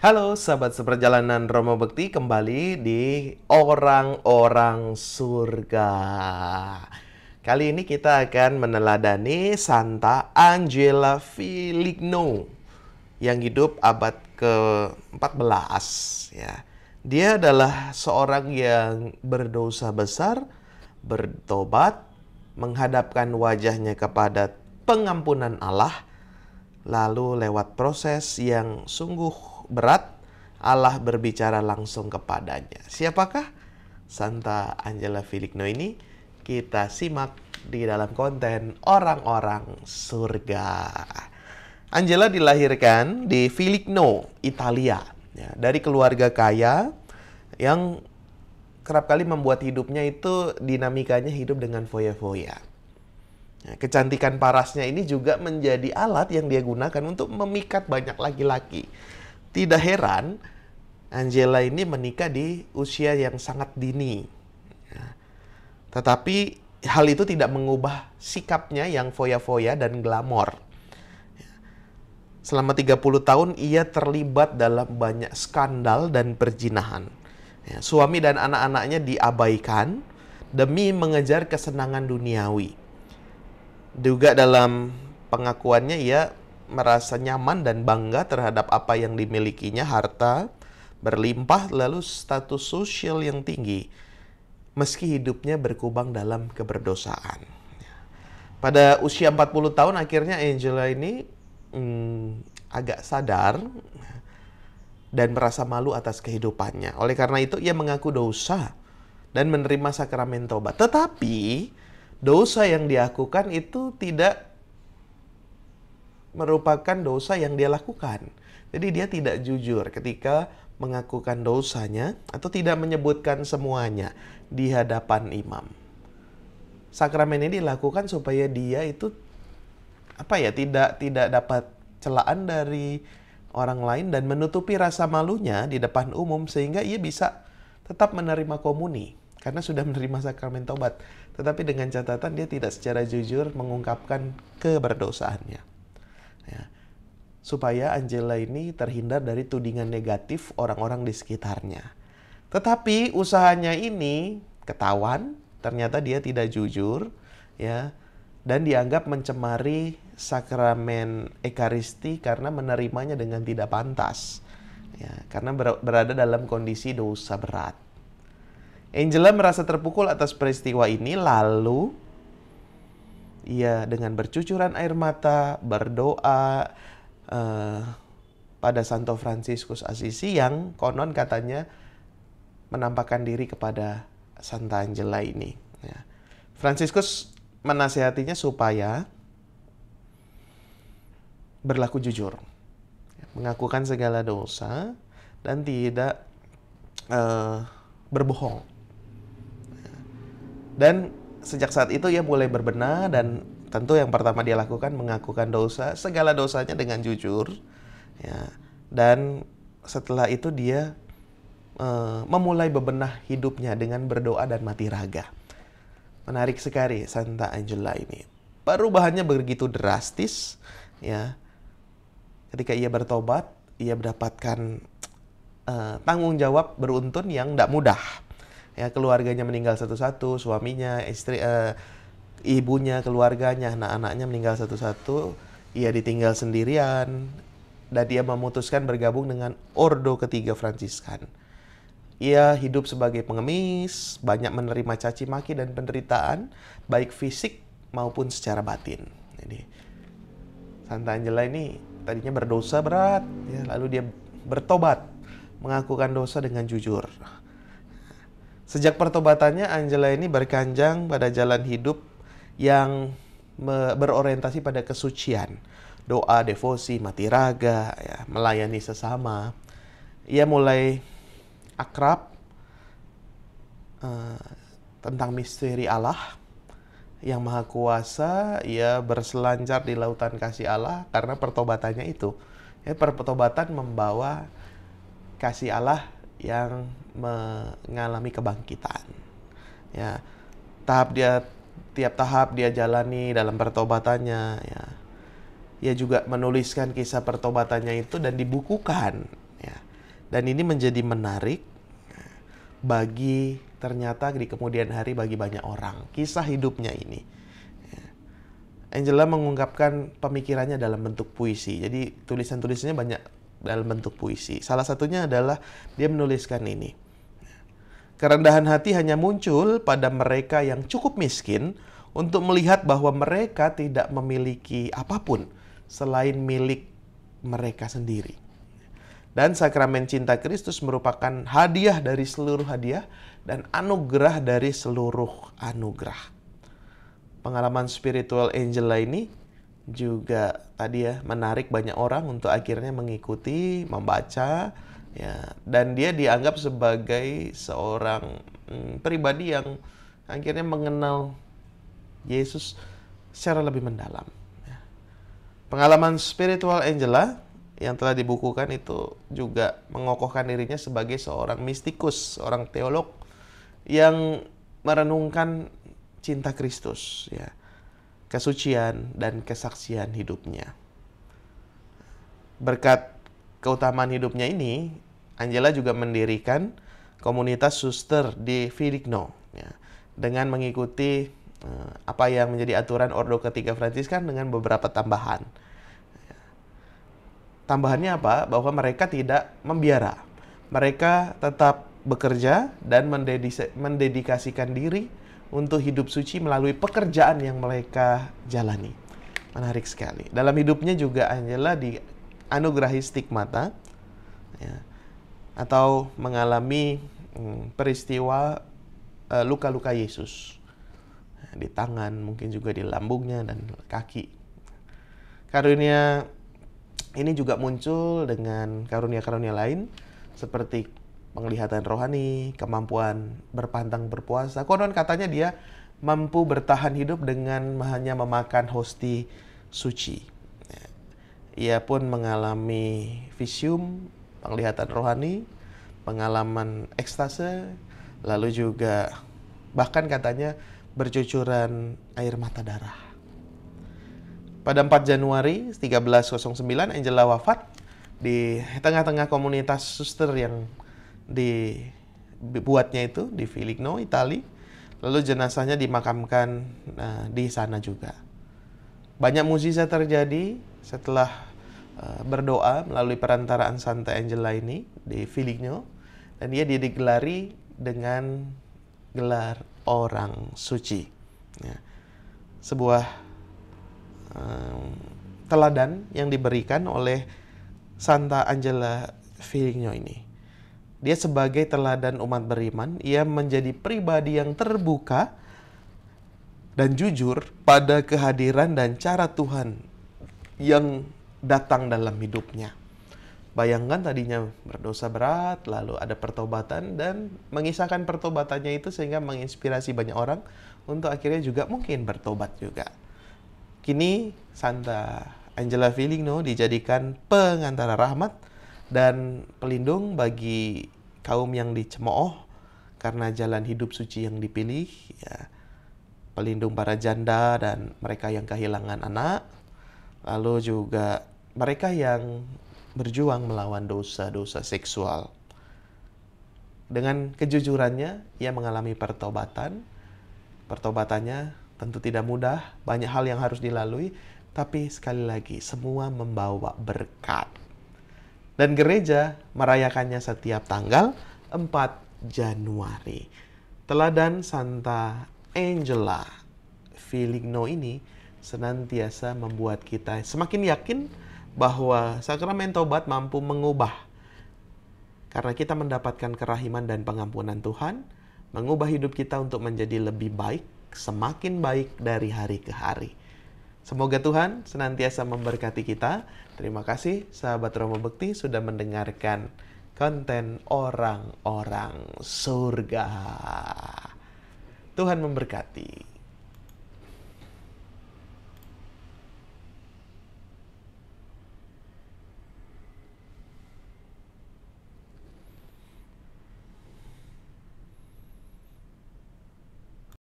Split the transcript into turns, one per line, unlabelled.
Halo sahabat seperjalanan Romo Bekti kembali di Orang-orang Surga. Kali ini kita akan meneladani Santa Angela Filigno yang hidup abad ke-14 ya. Dia adalah seorang yang berdosa besar, bertobat, menghadapkan wajahnya kepada pengampunan Allah lalu lewat proses yang sungguh berat, Allah berbicara langsung kepadanya. Siapakah Santa Angela Filigno ini? Kita simak di dalam konten orang-orang surga. Angela dilahirkan di Filigno, Italia, ya, dari keluarga kaya yang kerap kali membuat hidupnya itu dinamikanya hidup dengan foya-foya. Ya, kecantikan parasnya ini juga menjadi alat yang dia gunakan untuk memikat banyak laki-laki tidak heran Angela ini menikah di usia yang sangat dini. Ya. Tetapi hal itu tidak mengubah sikapnya yang foya-foya dan glamor. Ya. Selama 30 tahun ia terlibat dalam banyak skandal dan perjinahan. Ya, suami dan anak-anaknya diabaikan demi mengejar kesenangan duniawi. Juga dalam pengakuannya ia merasa nyaman dan bangga terhadap apa yang dimilikinya, harta berlimpah, lalu status sosial yang tinggi, meski hidupnya berkubang dalam keberdosaan. Pada usia 40 tahun akhirnya Angela ini hmm, agak sadar dan merasa malu atas kehidupannya. Oleh karena itu ia mengaku dosa dan menerima sakramen tobat. Tetapi dosa yang diakukan itu tidak merupakan dosa yang dia lakukan. Jadi dia tidak jujur ketika mengakukan dosanya atau tidak menyebutkan semuanya di hadapan imam. Sakramen ini dilakukan supaya dia itu apa ya tidak tidak dapat celaan dari orang lain dan menutupi rasa malunya di depan umum sehingga ia bisa tetap menerima komuni karena sudah menerima sakramen tobat tetapi dengan catatan dia tidak secara jujur mengungkapkan keberdosaannya ya, supaya Angela ini terhindar dari tudingan negatif orang-orang di sekitarnya. Tetapi usahanya ini ketahuan, ternyata dia tidak jujur, ya, dan dianggap mencemari sakramen Ekaristi karena menerimanya dengan tidak pantas, ya, karena berada dalam kondisi dosa berat. Angela merasa terpukul atas peristiwa ini, lalu ia dengan bercucuran air mata berdoa eh, pada Santo Fransiskus Assisi yang konon katanya menampakkan diri kepada Santa Angela ini. Ya. Fransiskus menasihatinya supaya berlaku jujur, ya. mengakukan segala dosa dan tidak uh, berbohong. Ya. Dan sejak saat itu ia mulai berbenah dan tentu yang pertama dia lakukan mengakukan dosa segala dosanya dengan jujur ya dan setelah itu dia e, memulai bebenah hidupnya dengan berdoa dan mati raga menarik sekali Santa Angela ini perubahannya begitu drastis ya ketika ia bertobat ia mendapatkan e, tanggung jawab beruntun yang tidak mudah ya keluarganya meninggal satu-satu suaminya istri uh, ibunya keluarganya anak-anaknya meninggal satu-satu ia ditinggal sendirian dan dia memutuskan bergabung dengan Ordo ketiga Fransiskan. Ia hidup sebagai pengemis, banyak menerima caci maki dan penderitaan, baik fisik maupun secara batin. Jadi Santa Angela ini tadinya berdosa berat, ya, lalu dia bertobat, mengakukan dosa dengan jujur. Sejak pertobatannya, Angela ini berkanjang pada jalan hidup yang berorientasi pada kesucian, doa, devosi, mati raga, ya, melayani sesama. Ia mulai akrab uh, tentang misteri Allah yang maha kuasa. Ia berselancar di lautan kasih Allah karena pertobatannya itu. Ya, pertobatan membawa kasih Allah yang mengalami kebangkitan. Ya, tahap dia tiap tahap dia jalani dalam pertobatannya ya. Ia juga menuliskan kisah pertobatannya itu dan dibukukan ya. Dan ini menjadi menarik ya, bagi ternyata di kemudian hari bagi banyak orang kisah hidupnya ini. Ya. Angela mengungkapkan pemikirannya dalam bentuk puisi. Jadi tulisan-tulisannya banyak dalam bentuk puisi. Salah satunya adalah dia menuliskan ini. Kerendahan hati hanya muncul pada mereka yang cukup miskin untuk melihat bahwa mereka tidak memiliki apapun selain milik mereka sendiri. Dan sakramen cinta Kristus merupakan hadiah dari seluruh hadiah dan anugerah dari seluruh anugerah. Pengalaman spiritual Angela ini juga tadi ya menarik banyak orang untuk akhirnya mengikuti, membaca ya dan dia dianggap sebagai seorang hmm, pribadi yang akhirnya mengenal Yesus secara lebih mendalam. Ya. Pengalaman spiritual Angela yang telah dibukukan itu juga mengokohkan dirinya sebagai seorang mistikus, seorang teolog yang merenungkan cinta Kristus ya kesucian dan kesaksian hidupnya. Berkat keutamaan hidupnya ini, Angela juga mendirikan komunitas suster di Filigno ya, dengan mengikuti eh, apa yang menjadi aturan Ordo Ketiga Francis kan dengan beberapa tambahan. Tambahannya apa? Bahwa mereka tidak membiara. Mereka tetap bekerja dan mendedikasikan diri untuk hidup suci melalui pekerjaan yang mereka jalani. Menarik sekali. Dalam hidupnya juga Angela dianugerahi stigmata ya, atau mengalami hmm, peristiwa luka eh, luka-luka Yesus di tangan, mungkin juga di lambungnya dan kaki. Karunia ini juga muncul dengan karunia-karunia lain seperti penglihatan rohani, kemampuan berpantang berpuasa. Konon katanya dia mampu bertahan hidup dengan hanya memakan hosti suci. Ia pun mengalami visium, penglihatan rohani, pengalaman ekstase, lalu juga bahkan katanya bercucuran air mata darah. Pada 4 Januari 1309 Angela wafat di tengah-tengah komunitas suster yang dibuatnya itu di Filigno, Itali. Lalu jenazahnya dimakamkan uh, di sana juga. Banyak musisi terjadi setelah uh, berdoa melalui perantaraan Santa Angela ini di Filigno dan dia digelari dengan gelar orang suci. Ya. Sebuah um, teladan yang diberikan oleh Santa Angela Filigno ini. Dia sebagai teladan umat beriman, ia menjadi pribadi yang terbuka dan jujur pada kehadiran dan cara Tuhan yang datang dalam hidupnya. Bayangkan tadinya berdosa berat, lalu ada pertobatan dan mengisahkan pertobatannya itu sehingga menginspirasi banyak orang untuk akhirnya juga mungkin bertobat juga. Kini Santa Angela Filigno dijadikan pengantara rahmat dan pelindung bagi kaum yang dicemooh karena jalan hidup suci yang dipilih ya pelindung para janda dan mereka yang kehilangan anak lalu juga mereka yang berjuang melawan dosa-dosa seksual dengan kejujurannya ia mengalami pertobatan pertobatannya tentu tidak mudah banyak hal yang harus dilalui tapi sekali lagi semua membawa berkat dan gereja merayakannya setiap tanggal 4 Januari. Teladan Santa Angela Filigno ini senantiasa membuat kita semakin yakin bahwa sakramen tobat mampu mengubah karena kita mendapatkan kerahiman dan pengampunan Tuhan, mengubah hidup kita untuk menjadi lebih baik, semakin baik dari hari ke hari. Semoga Tuhan senantiasa memberkati kita. Terima kasih sahabat Romo Bekti sudah mendengarkan konten orang-orang surga. Tuhan memberkati.